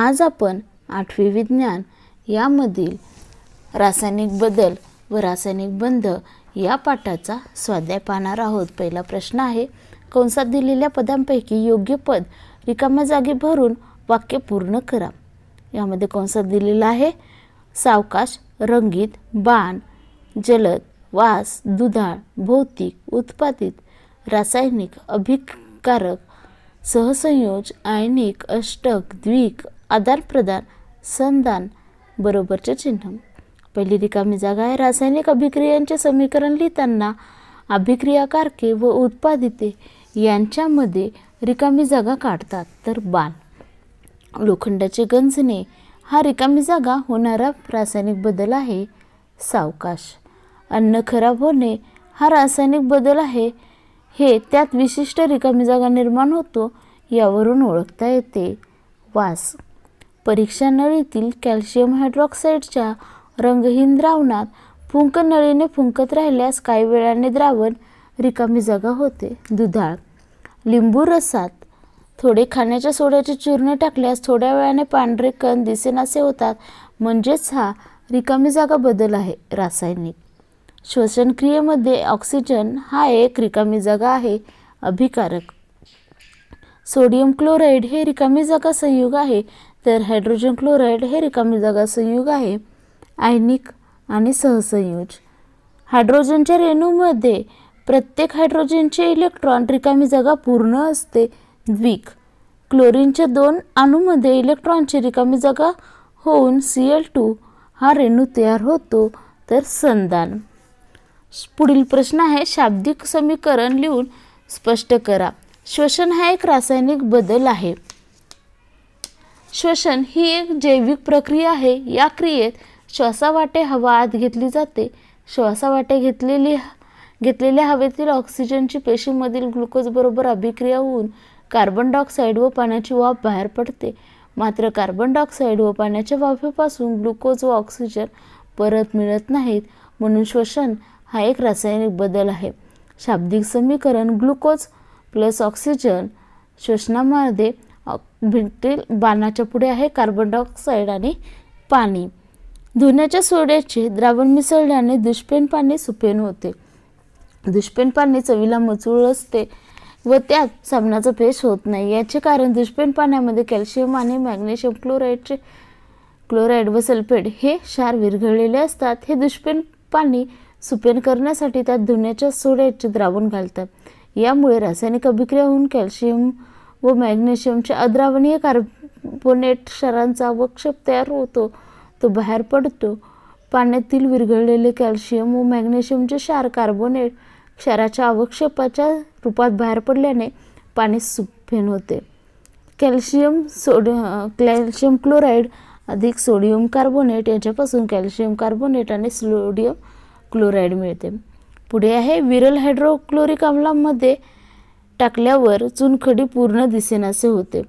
आज आपण आठवी विज्ञान यामधील रासायनिक बदल व रासायनिक बंध या पाठाचा स्वाध्याय पाहणार आहोत पहिला प्रश्न आहे कंसात दिलेल्या पदांपैकी योग्य पद रिकाम्या जागी भरून वाक्य पूर्ण करा यामध्ये कंसात दिलेला आहे सावकाश रंगीत बाण जलद वास दुधाळ भौतिक उत्पादित रासायनिक अभिकारक सहसंयोज आयनिक अष्टक द्विक आदानप्रदान संदान बरोबरचे चिन्ह पहिली रिकामी जागा आहे रासायनिक अभिक्रियांचे समीकरण लिहिताना अभिक्रियाकारके व उत्पादिते यांच्यामध्ये रिकामी जागा काढतात तर बाण लोखंडाचे गंजणे हा रिकामी जागा होणारा रासायनिक बदल आहे सावकाश अन्न खराब होणे हा रासायनिक बदल आहे हे त्यात विशिष्ट रिकामी जागा निर्माण होतो यावरून ओळखता येते वास परीक्षा नळीतील कॅल्शियम हायड्रॉक्साईडच्या रंगहीन द्रावणात फुंक नळीने फुंकत राहिल्यास काही वेळाने द्रावण रिकामी जागा होते दुधाळ लिंबू रसात थोडे खाण्याच्या सोड्याचे चूर्ण टाकल्यास थोड्या वेळाने पांढरे कण दिसेनासे होतात म्हणजेच हा रिकामी जागा बदल आहे रासायनिक श्वसनक्रियेमध्ये ऑक्सिजन हा एक रिकामी जागा आहे अभिकारक सोडियम क्लोराईड हे रिकामी जागा संयुग आहे तर हायड्रोजन क्लोराईड हे रिकामी जागा संयुग आहे आयनिक आणि सहसंयुज हायड्रोजनच्या रेणूमध्ये प्रत्येक हायड्रोजनचे इलेक्ट्रॉन रिकामी जागा पूर्ण असते द्विक क्लोरीनच्या दोन अणूमध्ये इलेक्ट्रॉनची रिकामी जागा होऊन सी एल टू हा रेणू तयार होतो तर संदान पुढील प्रश्न आहे शाब्दिक समीकरण लिहून स्पष्ट करा श्वसन हा एक रासायनिक बदल आहे श्वसन ही एक जैविक प्रक्रिया आहे या क्रियेत श्वासावाटे हवा आत घेतली जाते श्वासावाटे घेतलेली घेतलेल्या हवेतील ऑक्सिजनची पेशीमधील ग्लुकोजबरोबर अभिक्रिया होऊन कार्बन डायऑक्साईड व पाण्याची वाफ बाहेर पडते मात्र कार्बन डायऑक्साईड व पाण्याच्या वाफेपासून ग्लुकोज व ऑक्सिजन परत मिळत नाहीत म्हणून श्वसन हा एक रासायनिक बदल आहे शाब्दिक समीकरण ग्लुकोज प्लस ऑक्सिजन श्वसनामध्ये भिंतील बाणाच्या पुढे आहे कार्बन डायऑक्साईड आणि पाणी धुण्याच्या सोड्याचे द्रावण मिसळल्याने दुष्पेन पाणी सुपेन होते दुष्पेन पाणी चवीला मचूळ असते व त्यात साबणाचा पेश होत नाही याचे कारण दुष्पेन पाण्यामध्ये कॅल्शियम आणि मॅग्नेशियम क्लोराईडचे क्लोराईड व सल्फेट हे क्षार विरघळलेले असतात हे दुष्पेन पाणी सुपेन करण्यासाठी त्यात धुण्याच्या सोड्याचे द्रावण घालतात यामुळे रासायनिक अभिक्रिया होऊन कॅल्शियम व मॅग्नेशियमच्या अद्रावणीय कार्बोनेट क्षारांचा वक्षप तयार होतो तो बाहेर पडतो पाण्यातील विरघळलेले कॅल्शियम व मॅग्नेशियमचे क्षार कार्बोनेट क्षाराच्या अवक्षेपाच्या रूपात बाहेर पडल्याने पाणी सुफेन होते कॅल्शियम सोड कॅल्शियम क्लोराईड अधिक सोडियम कार्बोनेट यांच्यापासून कॅल्शियम कार्बोनेट आणि सोडियम क्लोराईड मिळते पुढे आहे विरल हायड्रोक्लोरिक आम्लामध्ये टाकल्यावर चुनखडी पूर्ण दिसेनासे होते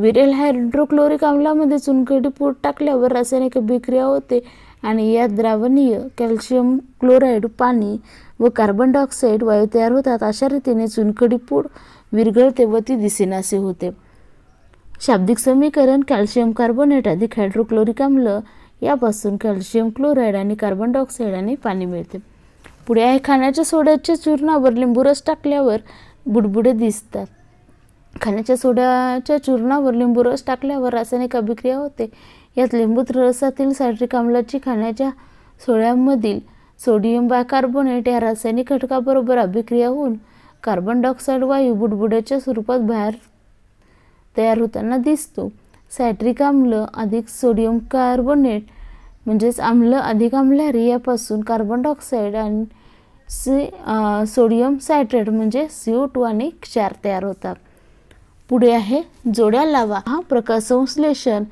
विरेल हायड्रोक्लोरिक आम्लामध्ये चुनखडी पूर टाकल्यावर रासायनिक अभिक्रिया होते आणि या द्रावणीय कॅल्शियम क्लोराईड पाणी व कार्बन डायऑक्साईड वायू तयार होतात अशा रीतीने चुनखडी पूड विरघळते व ती दिसेनासे होते शाब्दिक समीकरण कॅल्शियम कार्बोनेट अधिक हायड्रोक्लोरिक आम्ल यापासून कॅल्शियम क्लोराईड आणि कार्बन डायऑक्साईड आणि पाणी मिळते पुढे आहे खाण्याच्या सोड्याच्या चूर्णावर लिंबू रस टाकल्यावर बुडबुडे दिसतात खाण्याच्या सोड्याच्या चूर्णावर लिंबू रस टाकल्यावर रासायनिक अभिक्रिया होते यात लिंबूत रसातील सायट्रिक आम्लाची खाण्याच्या सोळ्यांमधील सोडियम कार्बोनेट या रासायनिक घटकाबरोबर अभिक्रिया होऊन कार्बन डायऑक्साईड वायू बुडबुड्याच्या स्वरूपात बाहेर तयार होताना दिसतो सायट्रिक आम्ल अधिक सोडियम कार्बोनेट म्हणजेच आम्ल अधिक आम्लारी यापासून कार्बन डायऑक्साईड आणि सी सोडियम सायट्रेट म्हणजे सी ओ टू आणि क्षार तयार होतात पुढे आहे जोड्या लावा हा प्रकार संश्लेषण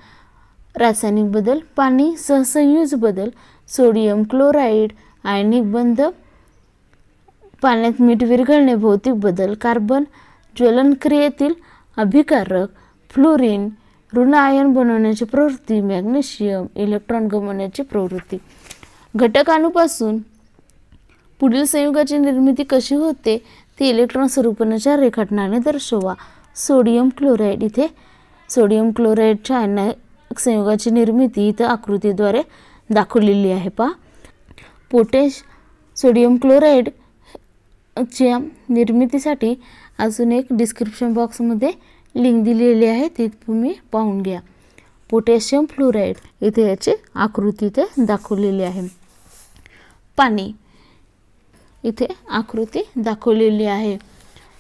रासायनिक बदल पाणी सहसंयुज बदल सोडियम क्लोराईड आयनिक बंध पाण्यात मीठ विरघळणे भौतिक बदल कार्बन ज्वलनक्रियेतील अभिकारक फ्लोरीन ऋण आयन बनवण्याची प्रवृत्ती मॅग्नेशियम इलेक्ट्रॉन गमवण्याची प्रवृत्ती घटकांपासून पुढील संयुगाची निर्मिती कशी होते ती इलेक्ट्रॉन स्वरूपणाच्या रेखाटनाने दर्शवा सोडियम क्लोराईड इथे सोडियम क्लोराईडच्या अन्न संयुगाची निर्मिती इथं आकृतीद्वारे दाखवलेली आहे पा पोटॅश सोडियम क्लोराईड च्या निर्मितीसाठी अजून एक डिस्क्रिप्शन बॉक्समध्ये लिंक दिलेली आहे ती तुम्ही पाहून घ्या पोटॅशियम फ्लोराईड इथे याची आकृती इथे दाखवलेली आहे पाणी इथे आकृती दाखवलेली आहे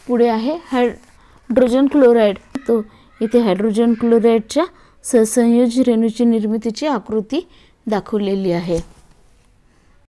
पुढे आहे हायड्रोजन क्लोराईड तो इथे हायड्रोजन क्लोराईडच्या ससंयोज रेणूची निर्मितीची आकृती दाखवलेली आहे